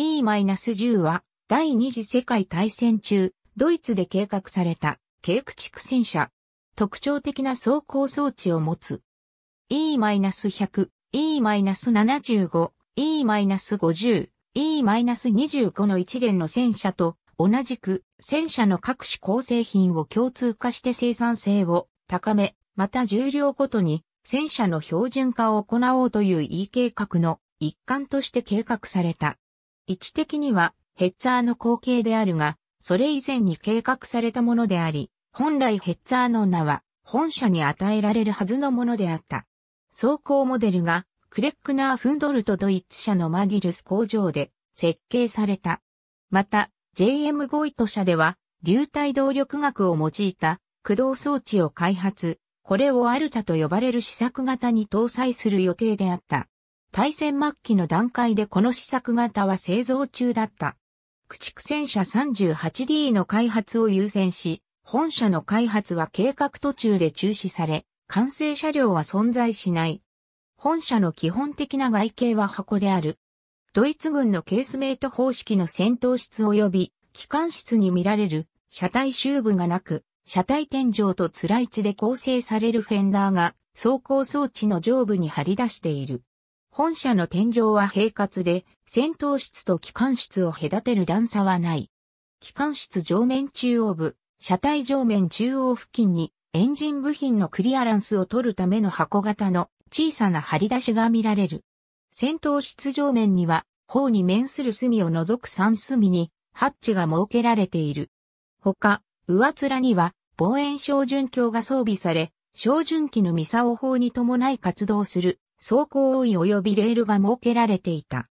E-10 は第二次世界大戦中、ドイツで計画された軽駆逐戦車。特徴的な走行装置を持つ。E-100、E-75、E-50、E-25 の一連の戦車と同じく戦車の各種構成品を共通化して生産性を高め、また重量ごとに戦車の標準化を行おうという E 計画の一環として計画された位置的にはヘッツァーの後継であるが、それ以前に計画されたものであり、本来ヘッツァーの名は本社に与えられるはずのものであった。走行モデルがクレックナー・フンドルトドイツ社のマギルス工場で設計された。また、JM ボイト社では流体動力学を用いた駆動装置を開発、これをアルタと呼ばれる試作型に搭載する予定であった。対戦末期の段階でこの試作型は製造中だった。駆逐戦車 38D の開発を優先し、本社の開発は計画途中で中止され、完成車両は存在しない。本社の基本的な外形は箱である。ドイツ軍のケースメイト方式の戦闘室及び機関室に見られる車体周部がなく、車体天井とつらい地で構成されるフェンダーが走行装置の上部に張り出している。本社の天井は平滑で、戦闘室と機関室を隔てる段差はない。機関室上面中央部、車体上面中央付近に、エンジン部品のクリアランスを取るための箱型の小さな張り出しが見られる。戦闘室上面には、方に面する隅を除く3隅に、ハッチが設けられている。他、上面には、望遠照準鏡が装備され、照準器のミサオ法に伴い活動する走行い及びレールが設けられていた。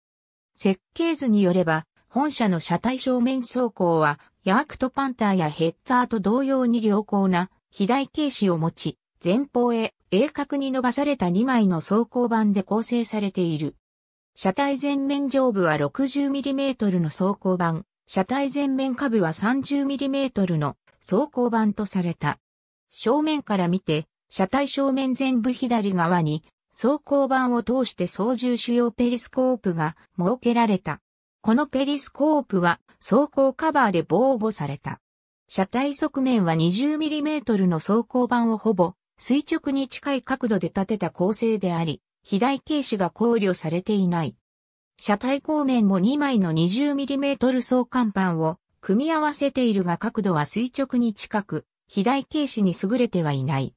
設計図によれば、本社の車体正面走行は、ヤークトパンターやヘッザーと同様に良好な、肥大軽視を持ち、前方へ鋭角に伸ばされた2枚の走行板で構成されている。車体前面上部は 60mm の走行板、車体前面下部は 30mm の走行板とされた。正面から見て、車体正面全部左側に装甲板を通して操縦主要ペリスコープが設けられた。このペリスコープは装甲カバーで防護された。車体側面は 20mm の装甲板をほぼ垂直に近い角度で立てた構成であり、肥大軽視が考慮されていない。車体後面も2枚の 20mm 装甲板を組み合わせているが角度は垂直に近く、肥大軽視に優れてはいない。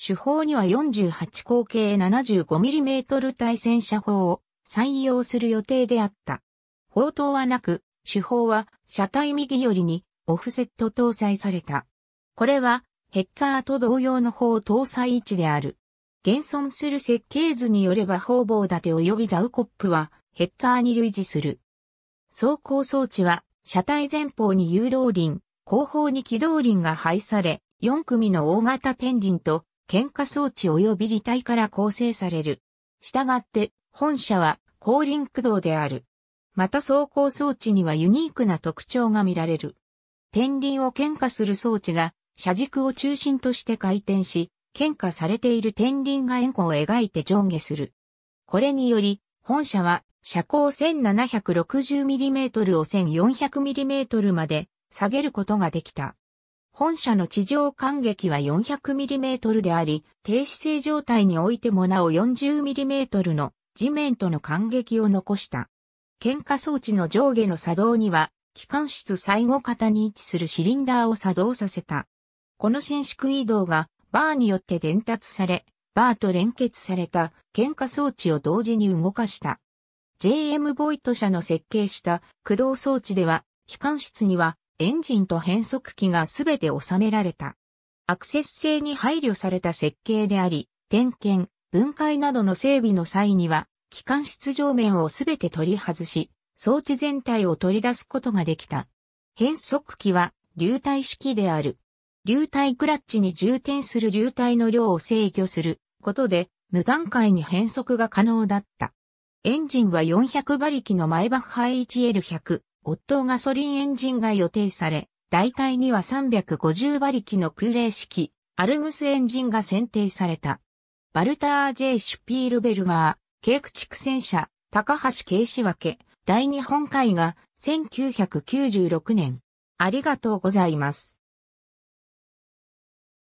手法には48口径 75mm 対戦車砲を採用する予定であった。砲塔はなく、手法は車体右寄りにオフセット搭載された。これはヘッツァーと同様の砲搭載位置である。現存する設計図によれば方々立て及びザウコップはヘッツァーに類似する。走行装置は車体前方に誘導輪、後方に機動輪が配され、4組の大型天輪と喧嘩装置及び履体から構成される。したがって、本社は後輪駆動である。また走行装置にはユニークな特徴が見られる。天輪を喧嘩する装置が、車軸を中心として回転し、喧嘩されている天輪が円弧を描いて上下する。これにより、本社は、車高 1760mm を 1400mm まで下げることができた。本社の地上間撃は 400mm であり、停止性状態においてもなお 40mm の地面との間撃を残した。喧嘩装置の上下の作動には、機関室最後型に位置するシリンダーを作動させた。この伸縮移動がバーによって伝達され、バーと連結された喧嘩装置を同時に動かした。JM ボイト社の設計した駆動装置では、機関室にはエンジンと変速機がすべて収められた。アクセス性に配慮された設計であり、点検、分解などの整備の際には、機関室上面をすべて取り外し、装置全体を取り出すことができた。変速機は流体式である。流体クラッチに充填する流体の量を制御することで無段階に変速が可能だった。エンジンは400馬力のマイバッハ HL100 オットーガソリンエンジンが予定され、大体には350馬力の空冷式、アルグスエンジンが選定された。バルター・ジェイ・シュピールベルガー、軽駆逐戦車、高橋慶仕分け、大日本海が1996年。ありがとうございます。